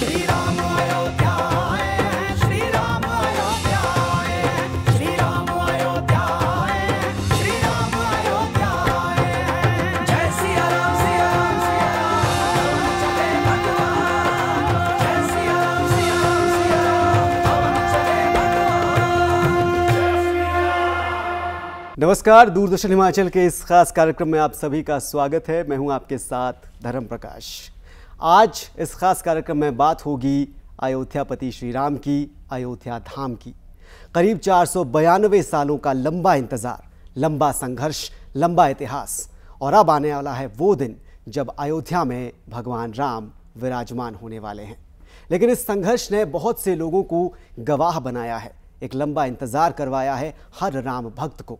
नमस्कार दूरदर्शन हिमाचल के इस खास कार्यक्रम में आप सभी का स्वागत है मैं हूं आपके साथ धर्म प्रकाश आज इस खास कार्यक्रम में बात होगी अयोध्यापति श्री राम की अयोध्या धाम की करीब चार सालों का लंबा इंतज़ार लंबा संघर्ष लंबा इतिहास और अब आने वाला है वो दिन जब अयोध्या में भगवान राम विराजमान होने वाले हैं लेकिन इस संघर्ष ने बहुत से लोगों को गवाह बनाया है एक लंबा इंतज़ार करवाया है हर राम भक्त को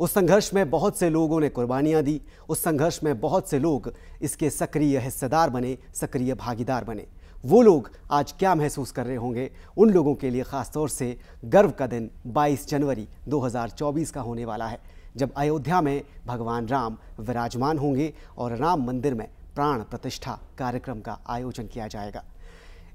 उस संघर्ष में बहुत से लोगों ने कुर्बानियां दी उस संघर्ष में बहुत से लोग इसके सक्रिय हिस्सेदार बने सक्रिय भागीदार बने वो लोग आज क्या महसूस कर रहे होंगे उन लोगों के लिए ख़ासतौर से गर्व का दिन 22 जनवरी 2024 का होने वाला है जब अयोध्या में भगवान राम विराजमान होंगे और राम मंदिर में प्राण प्रतिष्ठा कार्यक्रम का आयोजन किया जाएगा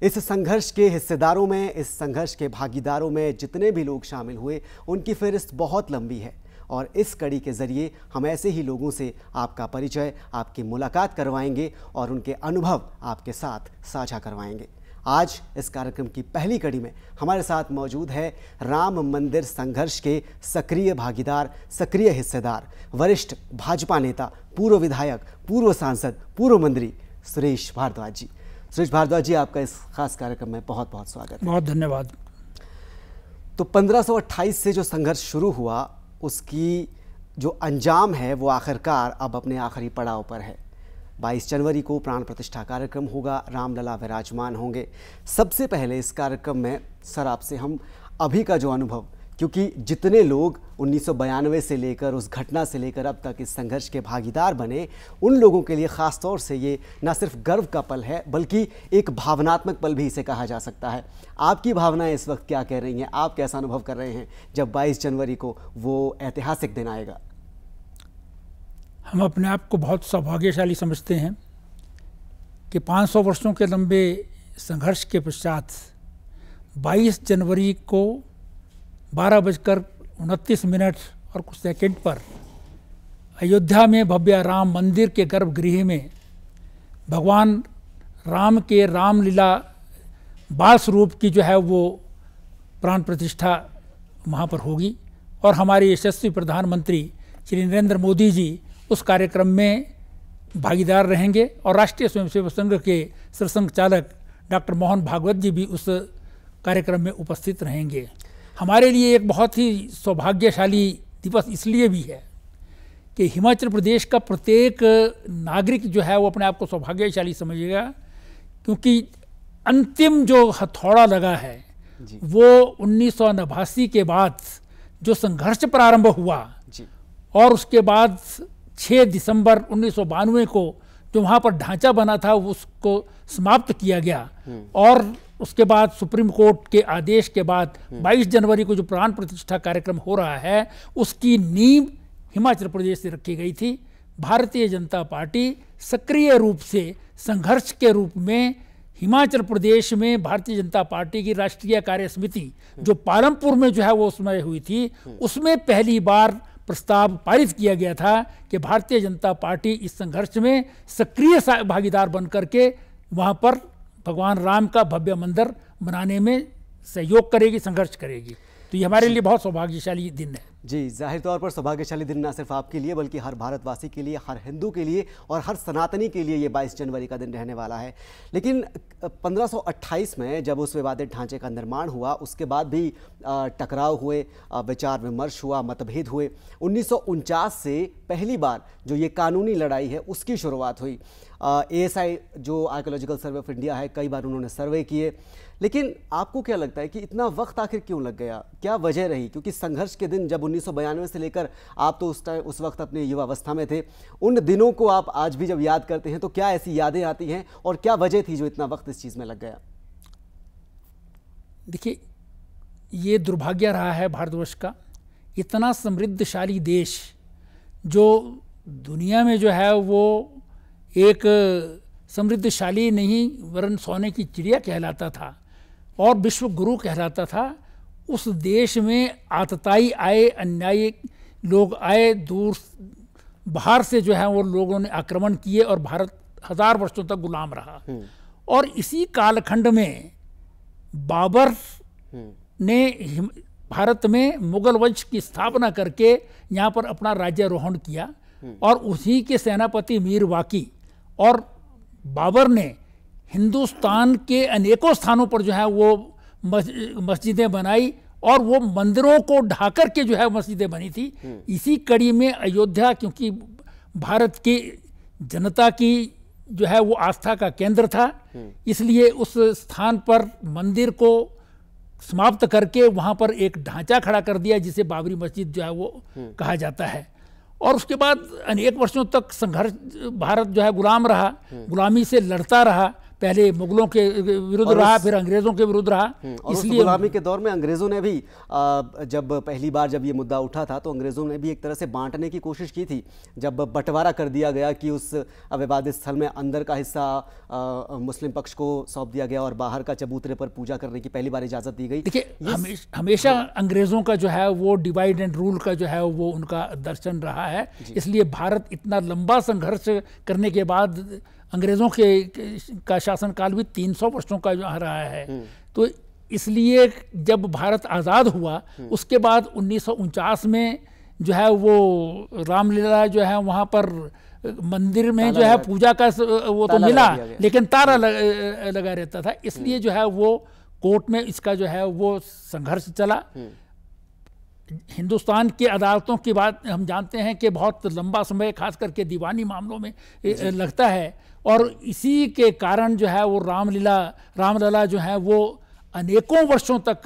इस संघर्ष के हिस्सेदारों में इस संघर्ष के भागीदारों में जितने भी लोग शामिल हुए उनकी फहरिस्त बहुत लंबी है और इस कड़ी के ज़रिए हम ऐसे ही लोगों से आपका परिचय आपकी मुलाकात करवाएंगे और उनके अनुभव आपके साथ साझा करवाएंगे आज इस कार्यक्रम की पहली कड़ी में हमारे साथ मौजूद है राम मंदिर संघर्ष के सक्रिय भागीदार सक्रिय हिस्सेदार वरिष्ठ भाजपा नेता पूर्व विधायक पूर्व सांसद पूर्व मंत्री सुरेश भारद्वाज जी सुरेश भारद्वाज जी आपका इस खास कार्यक्रम में बहुत बहुत स्वागत बहुत धन्यवाद तो 1528 से जो संघर्ष शुरू हुआ उसकी जो अंजाम है वो आखिरकार अब अपने आखिरी पड़ाव पर है 22 जनवरी को प्राण प्रतिष्ठा कार्यक्रम होगा रामलला विराजमान होंगे सबसे पहले इस कार्यक्रम में सर आपसे हम अभी का जो अनुभव क्योंकि जितने लोग उन्नीस से लेकर उस घटना से लेकर अब तक इस संघर्ष के भागीदार बने उन लोगों के लिए ख़ास तौर से ये न सिर्फ गर्व का पल है बल्कि एक भावनात्मक पल भी इसे कहा जा सकता है आपकी भावनाएं इस वक्त क्या कह रही हैं आप कैसा अनुभव कर रहे हैं जब 22 जनवरी को वो ऐतिहासिक दिन आएगा हम अपने आप को बहुत सौभाग्यशाली समझते हैं कि पाँच वर्षों के लंबे संघर्ष के पश्चात 22 जनवरी को बारह बजकर उनतीस मिनट और कुछ सेकंड पर अयोध्या में भव्य राम मंदिर के गर्भगृह में भगवान राम के रामलीला बाल स्वरूप की जो है वो प्राण प्रतिष्ठा वहाँ पर होगी और हमारे यशस्वी प्रधानमंत्री श्री नरेंद्र मोदी जी उस कार्यक्रम में भागीदार रहेंगे और राष्ट्रीय स्वयंसेवक संघ के सरसंघ चालक डॉक्टर मोहन भागवत जी भी उस कार्यक्रम में उपस्थित रहेंगे हमारे लिए एक बहुत ही सौभाग्यशाली दिवस इसलिए भी है कि हिमाचल प्रदेश का प्रत्येक नागरिक जो है वो अपने आप को सौभाग्यशाली समझेगा क्योंकि अंतिम जो हथौड़ा लगा है वो उन्नीस के बाद जो संघर्ष प्रारंभ हुआ और उसके बाद 6 दिसंबर उन्नीस को जो वहाँ पर ढांचा बना था उसको समाप्त किया गया हम्म। और उसके बाद सुप्रीम कोर्ट के आदेश के बाद 22 जनवरी को जो प्राण प्रतिष्ठा कार्यक्रम हो रहा है उसकी नींव हिमाचल प्रदेश से रखी गई थी भारतीय जनता पार्टी सक्रिय रूप से संघर्ष के रूप में हिमाचल प्रदेश में भारतीय जनता पार्टी की राष्ट्रीय कार्य समिति जो पालमपुर में जो है वो उसमें हुई थी उसमें पहली बार प्रस्ताव पारित किया गया था कि भारतीय जनता पार्टी इस संघर्ष में सक्रिय भागीदार बन करके वहाँ पर भगवान राम का भव्य मंदिर बनाने में सहयोग करेगी संघर्ष करेगी तो ये हमारे लिए बहुत सौभाग्यशाली दिन है जी जाहिर तौर पर सौभाग्यशाली दिन न सिर्फ आपके लिए बल्कि हर भारतवासी के लिए हर हिंदू के लिए और हर सनातनी के लिए ये 22 जनवरी का दिन रहने वाला है लेकिन 1528 में जब उस विवादित ढांचे का निर्माण हुआ उसके बाद भी टकराव हुए विचार विमर्श हुआ मतभेद हुए उन्नीस से पहली बार जो ये कानूनी लड़ाई है उसकी शुरुआत हुई ए जो आर्कोलॉजिकल सर्वे ऑफ इंडिया है कई बार उन्होंने सर्वे किए लेकिन आपको क्या लगता है कि इतना वक्त आखिर क्यों लग गया क्या वजह रही क्योंकि संघर्ष के दिन जब उन्नीस से लेकर आप तो उस टाइम उस वक्त अपने युवावस्था में थे उन दिनों को आप आज भी जब याद करते हैं तो क्या ऐसी यादें आती हैं और क्या वजह थी जो इतना वक्त इस चीज़ में लग गया देखिए ये दुर्भाग्य रहा है भारतवर्ष का इतना समृद्धशाली देश जो दुनिया में जो है वो एक समृद्धशाली नहीं वरन सोने की चिड़िया कहलाता था और विश्व गुरु कहलाता था उस देश में आतताई आए अन्यायी लोग आए दूर बाहर से जो है वो लोगों ने आक्रमण किए और भारत हजार वर्षों तक गुलाम रहा हम्म। और इसी कालखंड में बाबर हम्म। ने भारत में मुगल वंश की स्थापना करके यहाँ पर अपना राज्यारोहण किया हम्म। और उसी के सेनापति मीर वाकी और बाबर ने हिंदुस्तान के अनेकों स्थानों पर जो है वो मस्जिदें बनाई और वो मंदिरों को ढाकर के जो है मस्जिदें बनी थी हम्म। इसी कड़ी में अयोध्या क्योंकि भारत की जनता की जो है वो आस्था का केंद्र था हम्म। इसलिए उस स्थान पर मंदिर को समाप्त करके वहाँ पर एक ढांचा खड़ा कर दिया जिसे बाबरी मस्जिद जो है वो हम्म। कहा जाता है और उसके बाद अनेक वर्षों तक संघर्ष भारत जो है गुलाम रहा गुलामी से लड़ता रहा पहले मुगलों के विरुद्ध रहा फिर अंग्रेजों के विरुद्ध रहा हम्म, इसलिए गुलामी के दौर में अंग्रेजों ने भी जब पहली बार जब ये मुद्दा उठा था तो अंग्रेजों ने भी एक तरह से बांटने की कोशिश की थी जब बंटवारा कर दिया गया कि उस विवादित स्थल में अंदर का हिस्सा मुस्लिम पक्ष को सौंप दिया गया और बाहर का चबूतरे पर पूजा करने की पहली बार इजाजत दी गई देखिये हमेशा हाँ। अंग्रेजों का जो है वो डिवाइड एंड रूल का जो है वो उनका दर्शन रहा है इसलिए भारत इतना लंबा संघर्ष करने के बाद अंग्रेज़ों के का शासनकाल भी 300 वर्षों का रहा है हम्म। तो इसलिए जब भारत आज़ाद हुआ हम्म। उसके बाद उन्नीस में जो है वो रामलीला जो है वहाँ पर मंदिर में जो है पूजा का वो तो मिला लेकिन तारा हम्म। लग, लगा रहता था इसलिए जो है वो कोर्ट में इसका जो है वो संघर्ष चला हिंदुस्तान की अदालतों की बात हम जानते हैं कि बहुत लंबा समय खास करके दीवानी मामलों में लगता है और इसी के कारण जो है वो रामलीला रामलला जो है वो अनेकों वर्षों तक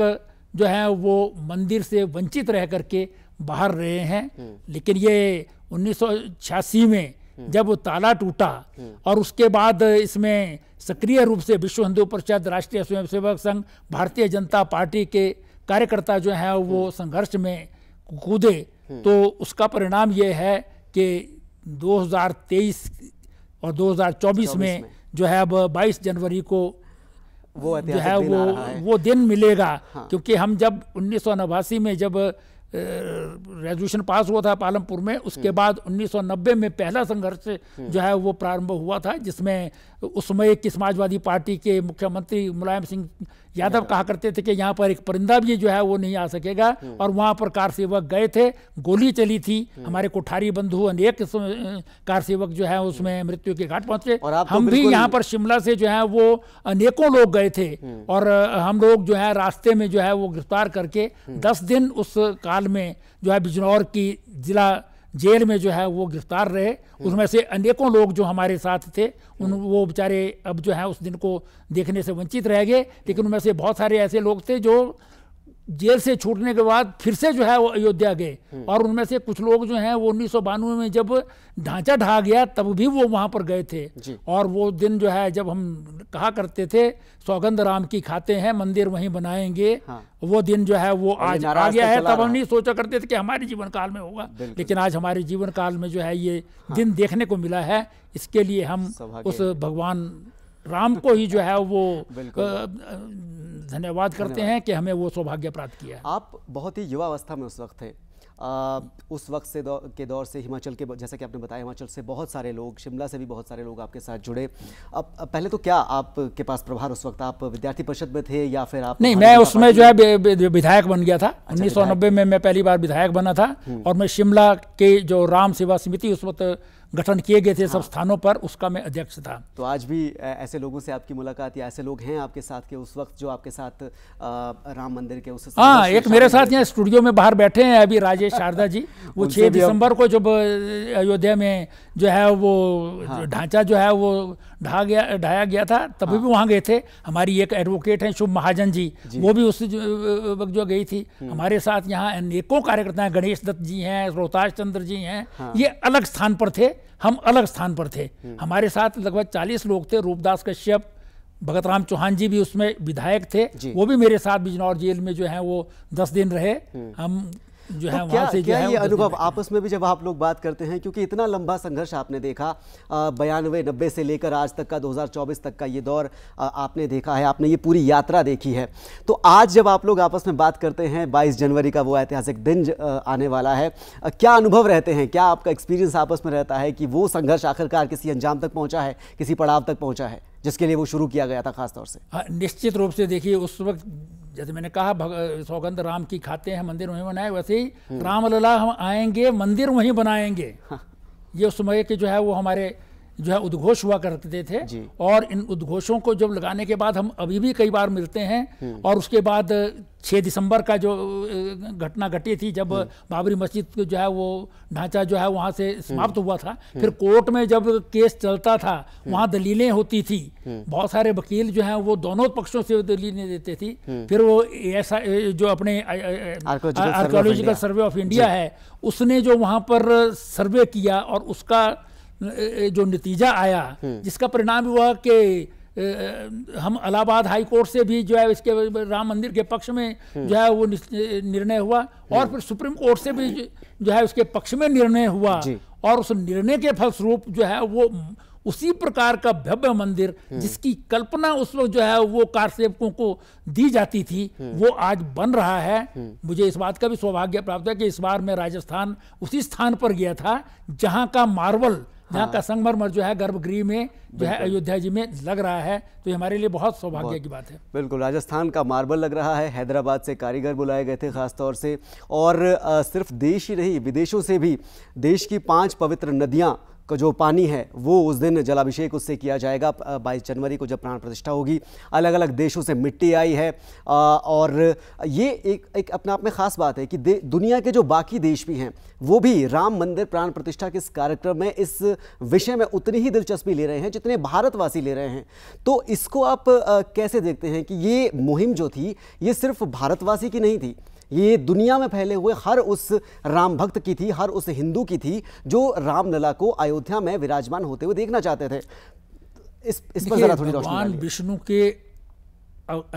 जो है वो मंदिर से वंचित रह करके बाहर रहे हैं हम्म। लेकिन ये उन्नीस में हम्म। जब वो ताला टूटा हम्म। और उसके बाद इसमें सक्रिय रूप से विश्व हिंदू परिषद राष्ट्रीय स्वयंसेवक संघ भारतीय जनता पार्टी के कार्यकर्ता जो हैं वो संघर्ष में कूदे तो उसका परिणाम ये है कि 2023 और 2024 में, में जो है अब 22 जनवरी को वो जो है वो है। वो दिन मिलेगा हाँ। क्योंकि हम जब उन्नीस में जब रेजोल्यूशन पास हुआ था पालमपुर में उसके हम्म। बाद 1990 में पहला संघर्ष हम्म। जो है वो प्रारंभ हुआ था जिसमें उस समय की समाजवादी पार्टी के मुख्यमंत्री मुलायम सिंह यादव कहा करते थे कि यहाँ पर एक परिंदा भी जो है वो नहीं आ सकेगा हम्म। और वहाँ पर कार सेवक गए थे गोली चली थी हम्म। हमारे कोठारी बंधु अनेक कार सेवक जो है उसमें मृत्यु के घाट पहुंचे तो हम तो भी यहाँ पर शिमला से जो है वो अनेकों लोग गए थे हम्म। और हम लोग जो है रास्ते में जो है वो गिरफ्तार करके दस दिन उस काल में जो है बिजनौर की जिला जेल में जो है वो गिरफ्तार रहे हम्म। उसमें से अनेकों लोग जो हमारे साथ थे उन हम्म। वो बेचारे अब जो है उस दिन को देखने से वंचित रह गए लेकिन हम्म। उनमें से बहुत सारे ऐसे लोग थे जो जेल से छूटने के बाद फिर से जो है वो अयोध्या गए हम्म। और उनमें से कुछ लोग जो हैं वो उन्नीस में जब ढांचा ढहा गया तब भी वो वहाँ पर गए थे और वो दिन जो है जब हम कहा करते थे सौगंध राम की खाते हैं मंदिर वहीं बनाएंगे हाँ। वो दिन जो है वो आज आ गया है तब हम नहीं सोचा करते थे कि हमारे जीवन काल में होगा लेकिन आज हमारे जीवन काल में जो है ये हाँ। दिन देखने को मिला है इसके लिए हम उस भगवान राम को ही जो है वो धन्यवाद करते हैं कि हमें वो सौभाग्य प्राप्त किया आप बहुत ही युवा अवस्था में उस वक्त थे आ, उस वक्त से दौर के दौर से हिमाचल के जैसा कि आपने बताया हिमाचल से बहुत सारे लोग शिमला से भी बहुत सारे लोग आपके साथ जुड़े अब, अब पहले तो क्या आपके पास प्रभार उस वक्त आप विद्यार्थी परिषद में थे या फिर आप नहीं मैं उसमें जो है विधायक बन गया था अच्छा, उन्नीस में मैं पहली बार विधायक बना था हम्म। और मैं शिमला के जो राम सेवा समिति उस वक्त गठन किए गए थे हाँ। सब स्थानों पर उसका मैं अध्यक्ष था तो आज भी ऐसे लोगों से आपकी मुलाकात या ऐसे लोग हैं आपके साथ के उस वक्त जो आपके साथ राम मंदिर के उस हाँ एक मेरे साथ यहाँ स्टूडियो में बाहर बैठे हैं अभी राजेश शारदा जी वो छः दिसंबर को जब अयोध्या में जो है वो हाँ। ढांचा जो है वो ढहा गया ढाया गया था तभी हाँ। भी वहाँ गए थे हमारी एक एडवोकेट हैं शुभ महाजन जी, जी। वो भी उस वक्त जो गई थी हम्म। हमारे साथ यहाँ अनेकों कार्यकर्ता हैं गणेश दत्त जी हैं रोहताश चंद्र जी हैं हाँ। ये अलग स्थान पर थे हम अलग स्थान पर थे हम्म। हमारे साथ लगभग चालीस लोग थे रूपदास कश्यप भगत राम चौहान जी भी उसमें विधायक थे वो भी मेरे साथ बिजनौर जेल में जो है वो दस दिन रहे हम्म। हम जो है तो क्या, से क्या जो ये अनुभव आपस में भी जब आप लोग बात करते हैं क्योंकि इतना लंबा संघर्ष आपने देखा बयानवे नब्बे से लेकर आज तक का 2024 तक का ये दौर आपने देखा है आपने ये पूरी यात्रा देखी है तो आज जब आप लोग आपस में बात करते हैं 22 जनवरी का वो ऐतिहासिक दिन आने वाला है क्या अनुभव रहते हैं क्या आपका एक्सपीरियंस आपस में रहता है कि वो संघर्ष आखिरकार किसी अंजाम तक पहुँचा है किसी पड़ाव तक पहुँचा है जिसके लिए वो शुरू किया गया था खासतौर से हाँ, निश्चित रूप से देखिए उस वक्त जैसे मैंने कहा सौगंध राम की खाते हैं मंदिर वहीं बनाए वैसे ही रामलला हम आएंगे मंदिर वहीं बनाएंगे हाँ। ये उस समय के जो है वो हमारे जो है उद्घोष हुआ करते थे और इन उद्घोषों को जब लगाने के बाद हम अभी भी कई बार मिलते हैं हम्म। और उसके बाद 6 दिसंबर का जो घटना घटी थी जब हम्म। बाबरी मस्जिद जो है वो ढांचा जो है वहाँ से समाप्त हम्म। हुआ था फिर कोर्ट में जब केस चलता था वहाँ दलीलें होती थी बहुत सारे वकील जो है वो दोनों पक्षों से दलीलें देते थी फिर वो ऐसा जो अपने आर्कोलॉजिकल सर्वे ऑफ इंडिया है उसने जो वहाँ पर सर्वे किया और उसका जो नतीजा आया हम्म। जिसका परिणाम हुआ कि हम अलाहाबाद हाई कोर्ट से भी जो है इसके राम मंदिर के पक्ष में हम्म। जो है वो निर्णय हुआ और हम्म। फिर सुप्रीम कोर्ट से भी जो है उसके पक्ष में निर्णय हुआ और उस निर्णय के फलस्वरूप जो है वो उसी प्रकार का भव्य मंदिर जिसकी कल्पना उस वक्त जो है वो कार सेवकों को दी जाती थी वो आज बन रहा है मुझे इस बात का भी सौभाग्य प्राप्त है कि इस बार मैं राजस्थान उसी स्थान पर गया था जहाँ का मार्वल यहाँ का संगमरमर जो है गर्भगृह में जो है अयोध्या जी में लग रहा है तो हमारे लिए बहुत सौभाग्य की बात है बिल्कुल राजस्थान का मार्बल लग रहा है हैदराबाद से कारीगर बुलाए गए थे खासतौर से और आ, सिर्फ देश ही नहीं विदेशों से भी देश की पाँच पवित्र नदियाँ का जो पानी है वो उस दिन जलाभिषेक उससे किया जाएगा बाईस जनवरी को जब प्राण प्रतिष्ठा होगी अलग अलग देशों से मिट्टी आई है और ये एक एक अपने आप में ख़ास बात है कि दुनिया के जो बाकी देश भी हैं वो भी राम मंदिर प्राण प्रतिष्ठा के इस कार्यक्रम में इस विषय में उतनी ही दिलचस्पी ले रहे हैं जितने भारतवासी ले रहे हैं तो इसको आप कैसे देखते हैं कि ये मुहिम जो थी ये सिर्फ भारतवासी की नहीं थी ये दुनिया में फैले हुए हर उस राम भक्त की थी हर उस हिंदू की थी जो रामलला को अयोध्या में विराजमान होते हुए देखना चाहते थे इस इस पर जरा थोड़ी भगवान विष्णु के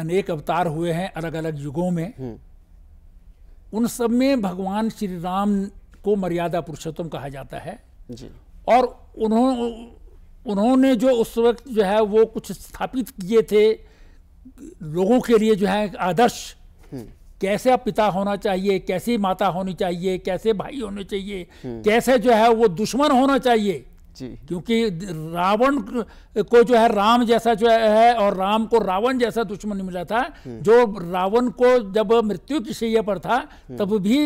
अनेक अवतार हुए हैं अलग अलग युगों में हम्म। उन सब में भगवान श्री राम को मर्यादा पुरुषोत्तम कहा जाता है जी और उन्होंने उन्होंने जो उस वक्त जो है वो कुछ स्थापित किए थे लोगों के लिए जो है आदर्श हम्म। कैसे पिता होना चाहिए कैसी माता होनी चाहिए कैसे भाई होने चाहिए हम्म। कैसे जो है वो दुश्मन होना चाहिए क्योंकि रावण को जो है राम जैसा जो है और राम को रावण जैसा दुश्मन मिला था हम्म। जो रावण को जब मृत्यु की शैया पर था हम्म। तब भी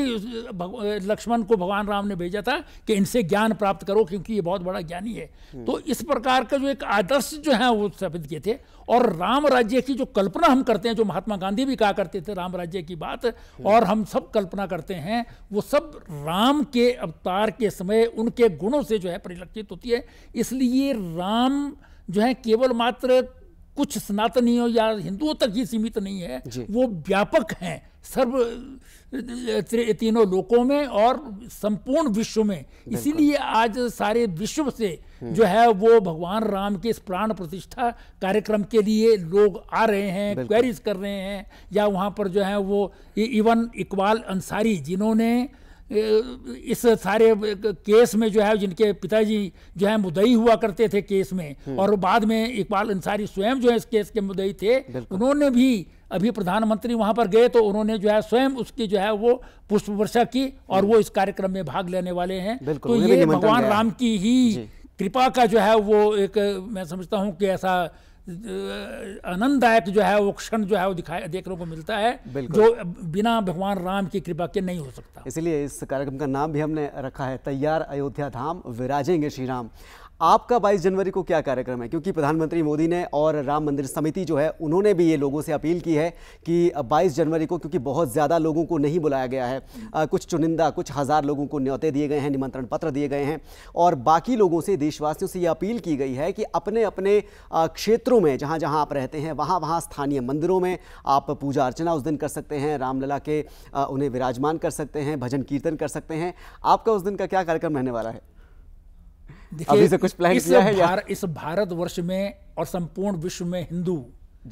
लक्ष्मण को भगवान राम ने भेजा था कि इनसे ज्ञान प्राप्त करो क्योंकि ये बहुत बड़ा ज्ञानी है तो इस प्रकार का जो एक आदर्श जो है वो स्थापित किए थे और राम राज्य की जो कल्पना हम करते हैं जो महात्मा गांधी भी कहा करते थे राम राज्य की बात और हम सब कल्पना करते हैं वो सब राम के अवतार के समय उनके गुणों से जो है परिलक्षित होती है इसलिए राम जो है केवल मात्र कुछ सनातनियों या हिंदुओं तक ही सीमित नहीं है वो व्यापक हैं सर्व तीनों लोकों में और संपूर्ण विश्व में इसीलिए आज सारे विश्व से हम्म। जो है वो भगवान राम के इस प्राण प्रतिष्ठा कार्यक्रम के लिए लोग आ रहे हैं क्वेरीज कर रहे हैं या वहाँ पर जो है वो इवन इकबाल अंसारी जिन्होंने इस सारे केस में जो है जिनके पिताजी जो है मुदई हुआ करते थे केस में हम्म। और बाद में इकबाल अंसारी स्वयं जो है इस केस के मुदई थे उन्होंने भी अभी प्रधानमंत्री वहां पर गए तो उन्होंने जो है स्वयं उसकी जो है वो पुष्प वर्षा की और हम्म। वो इस कार्यक्रम में भाग लेने वाले हैं तो ये भगवान राम की ही कृपा का जो है वो एक मैं समझता हूँ कि ऐसा आनंददायक जो है वो क्षण जो है वो दिखाई देखने को मिलता है जो बिना भगवान राम की कृपा के नहीं हो सकता इसलिए इस कार्यक्रम का नाम भी हमने रखा है तैयार अयोध्या धाम विराजेंगे श्री राम आपका 22 जनवरी को क्या कार्यक्रम है क्योंकि प्रधानमंत्री मोदी ने और राम मंदिर समिति जो है उन्होंने भी ये लोगों से अपील की है कि 22 जनवरी को क्योंकि बहुत ज़्यादा लोगों को नहीं बुलाया गया है कुछ चुनिंदा कुछ हज़ार लोगों को न्यौते दिए गए हैं निमंत्रण पत्र दिए गए हैं और बाकी लोगों से देशवासियों से ये अपील की गई है कि अपने अपने क्षेत्रों में जहाँ जहाँ आप रहते हैं वहाँ वहाँ स्थानीय मंदिरों में आप पूजा अर्चना उस दिन कर सकते हैं रामलला के उन्हें विराजमान कर सकते हैं भजन कीर्तन कर सकते हैं आपका उस दिन का क्या कार्यक्रम रहने वाला है अभी से कुछ प्लान किया है या? इस भारत वर्ष में और संपूर्ण विश्व में हिंदू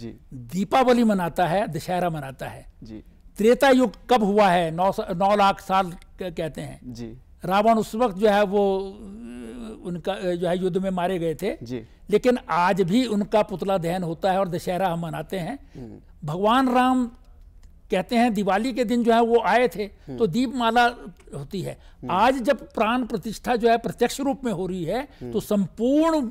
जी दीपावली मनाता है दशहरा मनाता है जी त्रेता युग कब हुआ है नौ नौ लाख साल कहते हैं जी रावण उस वक्त जो है वो उनका जो है युद्ध में मारे गए थे जी लेकिन आज भी उनका पुतला दहन होता है और दशहरा हम मनाते हैं हम्म। भगवान राम कहते हैं दिवाली के दिन जो है वो आए थे हम्म। तो दीपमाला होती है हम्म। आज जब प्राण प्रतिष्ठा जो है प्रत्यक्ष रूप में हो रही है हम्म। तो संपूर्ण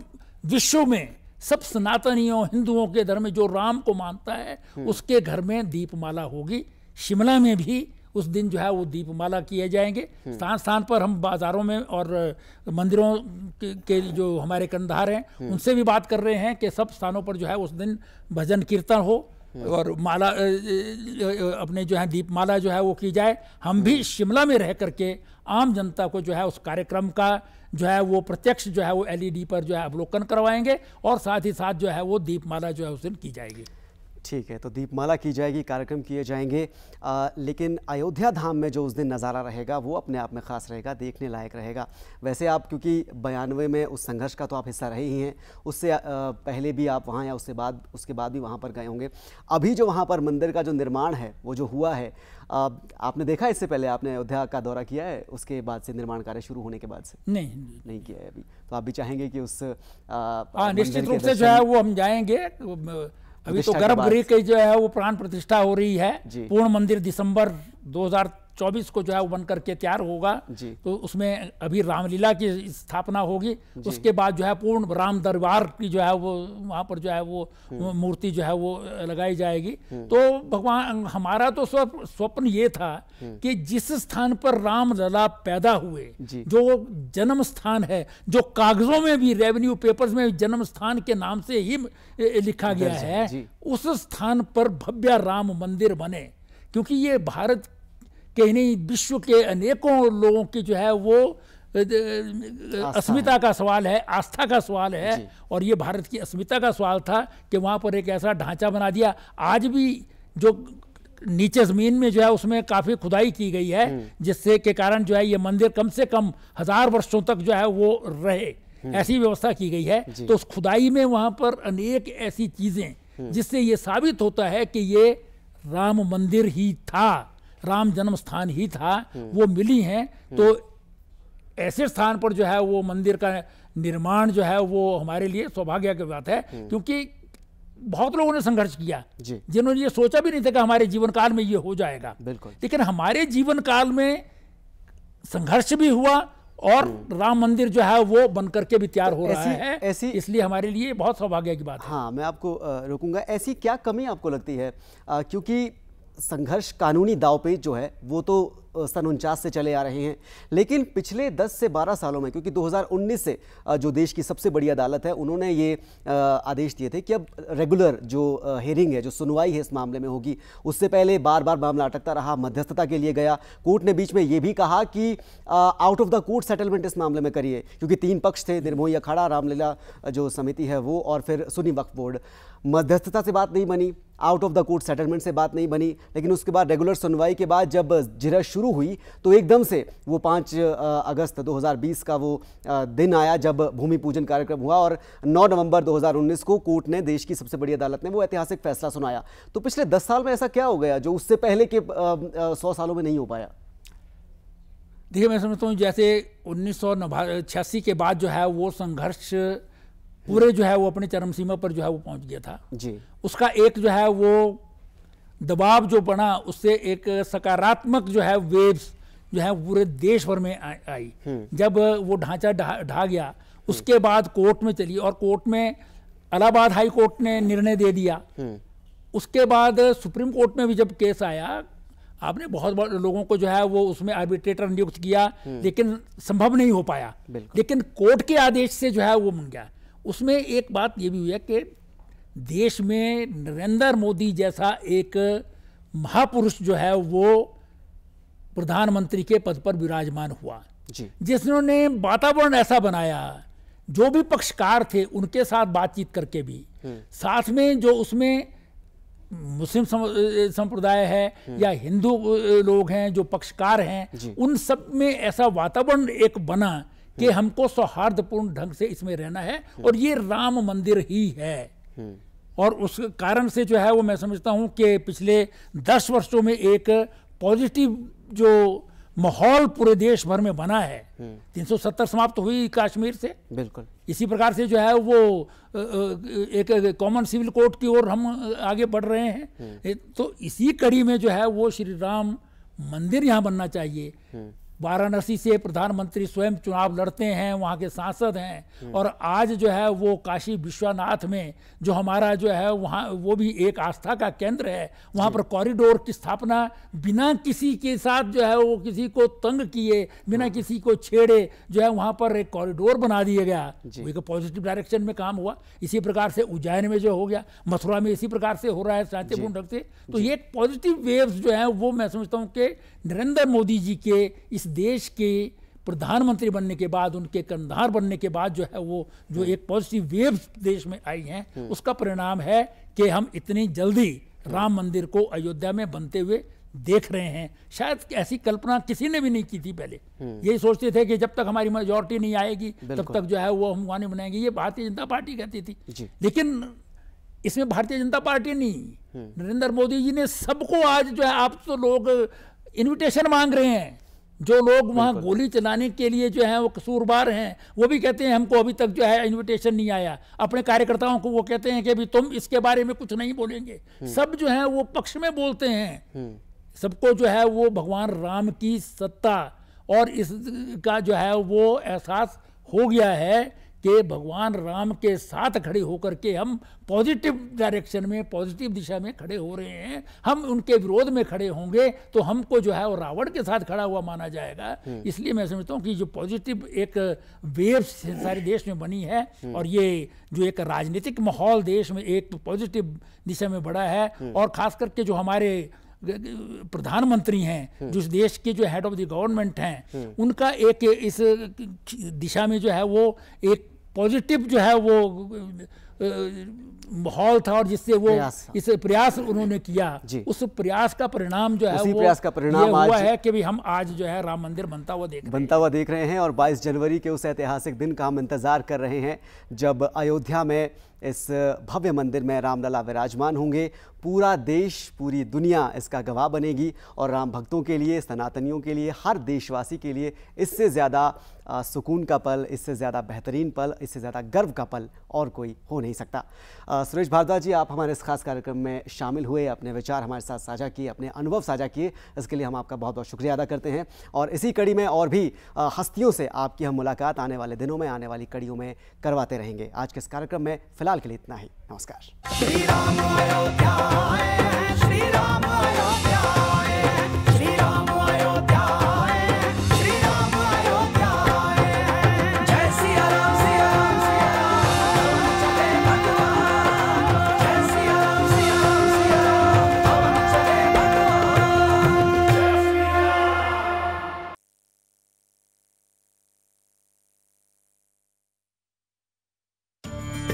विश्व में सब सनातनियों हिंदुओं के धर्म में जो राम को मानता है उसके घर में दीपमाला होगी शिमला में भी उस दिन जो है वो दीपमाला किए जाएंगे स्थान स्थान पर हम बाजारों में और मंदिरों के, के जो हमारे कंधार हैं उनसे भी बात कर रहे हैं कि सब स्थानों पर जो है उस दिन भजन कीर्तन हो और माला अपने जो है दीपमाला जो है वो की जाए हम भी शिमला में रह करके आम जनता को जो है उस कार्यक्रम का जो है वो प्रत्यक्ष जो है वो एलईडी पर जो है अवलोकन करवाएंगे और साथ ही साथ जो है वो दीपमाला जो है उस दिन की जाएगी ठीक है तो दीपमाला की जाएगी कार्यक्रम किए जाएंगे आ, लेकिन अयोध्या धाम में जो उस दिन नज़ारा रहेगा वो अपने आप में ख़ास रहेगा देखने लायक रहेगा वैसे आप क्योंकि बयानवे में उस संघर्ष का तो आप हिस्सा रहे ही हैं उससे आ, पहले भी आप वहाँ या उससे बाद उसके बाद भी वहाँ पर गए होंगे अभी जो वहाँ पर मंदिर का जो निर्माण है वो जो हुआ है आ, आपने देखा इससे पहले आपने अयोध्या का दौरा किया है उसके बाद से निर्माण कार्य शुरू होने के बाद से नहीं नहीं किया है अभी तो आप भी चाहेंगे कि उस हाँ, निश्चित रूप से जो है वो हम जाएंगे तो, अभी तो गर्भगृह की जो है वो प्राण प्रतिष्ठा हो रही है पूर्ण मंदिर दिसंबर चौबीस को जो है वो बन करके तैयार होगा तो उसमें अभी रामलीला की स्थापना होगी उसके बाद जो है पूर्ण राम दरबार की जो है वो वहाँ पर जो है वो हम्म। मूर्ति जो है वो लगाई जाएगी हम्म। तो भगवान हमारा तो स्वप्न ये था हम्म। कि जिस स्थान पर राम लला पैदा हुए जो जन्म स्थान है जो कागजों में भी रेवेन्यू पेपर्स में जन्म स्थान के नाम से ही लिखा गया है उस स्थान पर भव्य राम मंदिर बने क्योंकि ये भारत कि नहीं विश्व के अनेकों लोगों की जो है वो अस्मिता का सवाल है आस्था का सवाल है और ये भारत की अस्मिता का सवाल था कि वहाँ पर एक ऐसा ढांचा बना दिया आज भी जो नीचे ज़मीन में जो है उसमें काफ़ी खुदाई की गई है हम्म। जिससे के कारण जो है ये मंदिर कम से कम हज़ार वर्षों तक जो है वो रहे हम्म। ऐसी व्यवस्था की गई है तो उस खुदाई में वहाँ पर अनेक ऐसी चीज़ें हम्म। जिससे ये साबित होता है कि ये राम मंदिर ही था राम जन्म स्थान ही था हम्म। वो मिली हैं हम्म। तो ऐसे स्थान पर जो है वो मंदिर का निर्माण जो है वो हमारे लिए सौभाग्य की बात है हम्म। क्योंकि बहुत लोगों ने संघर्ष किया जिन्होंने ये सोचा भी नहीं था कि हमारे जीवन काल में ये हो जाएगा लेकिन हमारे जीवन काल में संघर्ष भी हुआ और राम मंदिर जो है वो बन करके भी तैयार तो हो ऐसी, रहा है ऐसी इसलिए हमारे लिए बहुत सौभाग्य की बात हाँ, है हाँ मैं आपको रोकूंगा ऐसी क्या कमी आपको लगती है क्योंकि संघर्ष कानूनी दाव पे जो है वो तो सन उनचास से चले आ रहे हैं लेकिन पिछले 10 से 12 सालों में क्योंकि 2019 से जो देश की सबसे बड़ी अदालत है उन्होंने ये आदेश दिए थे कि अब रेगुलर जो हेयरिंग है जो सुनवाई है इस मामले में होगी उससे पहले बार बार मामला अटकता रहा मध्यस्थता के लिए गया कोर्ट ने बीच में ये भी कहा कि out of the court settlement इस मामले में करिए क्योंकि तीन पक्ष थे निर्मोही अखाड़ा रामलीला जो समिति है वो और फिर सुनी वक्फ बोर्ड मध्यस्थता से बात नहीं बनी out of the court settlement से बात नहीं बनी लेकिन उसके बाद रेगुलर सुनवाई के बाद जब जिरा शुरू शुरू हुई तो एकदम से वो पाँच अगस्त 2020 का वो दिन आया जब भूमि पूजन कार्यक्रम हुआ और 9 नवंबर 2019 को कोर्ट ने देश की सबसे बड़ी अदालत ने वो ऐतिहासिक फैसला सुनाया तो पिछले दस साल में ऐसा क्या हो गया जो उससे पहले के सौ सालों में नहीं हो पाया देखिए मैं समझता हूँ जैसे उन्नीस के बाद जो है वो संघर्ष पूरे जो है वो अपनी चरम सीमा पर जो है वो पहुंच गया था जी उसका एक जो है वो दबाव जो बना उससे एक सकारात्मक जो है वेव्स जो है पूरे देश भर में आई हम्म। जब वो ढांचा ढा गया हम्म। उसके बाद कोर्ट में चली और कोर्ट में अलाहाबाद हाई कोर्ट ने निर्णय दे दिया हम्म। उसके बाद सुप्रीम कोर्ट में भी जब केस आया आपने बहुत बड़े लोगों को जो है वो उसमें आर्बिट्रेटर नियुक्त किया लेकिन संभव नहीं हो पाया लेकिन कोर्ट के आदेश से जो है वो मन गया उसमें एक बात ये भी हुई है कि देश में नरेंद्र मोदी जैसा एक महापुरुष जो है वो प्रधानमंत्री के पद पर विराजमान हुआ जिसने वातावरण ऐसा बनाया जो भी पक्षकार थे उनके साथ बातचीत करके भी हम्म। साथ में जो उसमें मुस्लिम संप्रदाय है हम्म। या हिंदू लोग हैं जो पक्षकार हैं उन सब में ऐसा वातावरण एक बना कि हम्म। हमको सौहार्दपूर्ण ढंग से इसमें रहना है और ये राम मंदिर ही है हम्म। और उस कारण से जो है वो मैं समझता हूँ कि पिछले दस वर्षों में एक पॉजिटिव जो माहौल पूरे देश भर में बना है 370 हम्म। समाप्त तो हुई कश्मीर से बिल्कुल इसी प्रकार से जो है वो एक कॉमन सिविल कोर्ट की ओर हम आगे बढ़ रहे हैं हम्म। तो इसी कड़ी में जो है वो श्री राम मंदिर यहाँ बनना चाहिए वाराणसी से प्रधानमंत्री स्वयं चुनाव लड़ते हैं वहाँ के सांसद हैं हम्म। और आज जो है वो काशी विश्वनाथ में जो हमारा जो है वहाँ वो भी एक आस्था का केंद्र है वहाँ पर कॉरिडोर की स्थापना बिना किसी के साथ जो है वो किसी को तंग किए बिना हम्म। किसी को छेड़े जो है वहाँ पर एक कॉरिडोर बना दिया गया वो एक पॉजिटिव डायरेक्शन में काम हुआ इसी प्रकार से उज्जैन में जो हो गया मथुरा में इसी प्रकार से हो रहा है शांतिपूर्ण ढंग से तो ये पॉजिटिव वेव्स जो है वो मैं समझता हूँ कि नरेंद्र मोदी जी के इस देश के प्रधानमंत्री बनने के बाद उनके कंधार बनने के बाद जो है वो जो हम्म। एक पॉजिटिव वेव देश में आई है हम्म। उसका परिणाम है कि हम इतनी जल्दी राम मंदिर को अयोध्या में बनते हुए देख रहे हैं शायद ऐसी कल्पना किसी ने भी नहीं की थी पहले हम्म। यही सोचते थे कि जब तक हमारी मेजोरिटी नहीं आएगी तब तक जो है वो हम वहां बनाएंगे ये भारतीय जनता पार्टी कहती थी लेकिन इसमें भारतीय जनता पार्टी नहीं नरेंद्र मोदी जी ने सबको आज जो है आप तो लोग इनविटेशन मांग रहे हैं जो लोग वहाँ गोली चलाने के लिए जो हैं वो कसूरवार हैं वो भी कहते हैं हमको अभी तक जो है इनविटेशन नहीं आया अपने कार्यकर्ताओं को वो कहते हैं कि अभी तुम इसके बारे में कुछ नहीं बोलेंगे हम्म। सब जो है वो पक्ष में बोलते हैं हम्म। सबको जो है वो भगवान राम की सत्ता और इसका जो है वो एहसास हो गया है कि भगवान राम के साथ खड़े होकर के हम पॉजिटिव डायरेक्शन में पॉजिटिव दिशा में खड़े हो रहे हैं हम उनके विरोध में खड़े होंगे तो हमको जो है वो रावण के साथ खड़ा हुआ माना जाएगा हम्म। इसलिए मैं समझता हूँ कि जो पॉजिटिव एक वेव सारे देश में बनी है हम्म। और ये जो एक राजनीतिक माहौल देश में एक पॉजिटिव दिशा में बढ़ा है हम्म। और खास करके जो हमारे प्रधानमंत्री हैं जो इस देश के जो हेड ऑफ द गवर्नमेंट हैं उनका एक इस दिशा में जो है वो एक पॉजिटिव जो है वो माहौल था और जिससे वो इस प्रयास उन्होंने किया उस प्रयास का परिणाम जो है उसी प्रयास का परिणाम आज हुआ है कि भी हम आज जो है राम मंदिर बनता हुआ देख बनता हुआ देख रहे हैं और 22 जनवरी के उस ऐतिहासिक दिन का हम इंतजार कर रहे हैं जब अयोध्या में इस भव्य मंदिर में रामलला विराजमान होंगे पूरा देश पूरी दुनिया इसका गवाह बनेगी और राम भक्तों के लिए सनातनियों के लिए हर देशवासी के लिए इससे ज़्यादा सुकून का पल इससे ज़्यादा बेहतरीन पल इससे ज़्यादा गर्व का पल और कोई हो नहीं सकता सुरेश भारद्वाज जी आप हमारे इस खास कार्यक्रम में शामिल हुए अपने विचार हमारे साथ साझा किए अपने अनुभव साझा किए इसके लिए हम आपका बहुत बहुत शुक्रिया अदा करते हैं और इसी कड़ी में और भी हस्तियों से आपकी हम मुलाकात आने वाले दिनों में आने वाली कड़ियों में करवाते रहेंगे आज के इस कार्यक्रम में फिलहाल के लिए इतना ही नमस्कार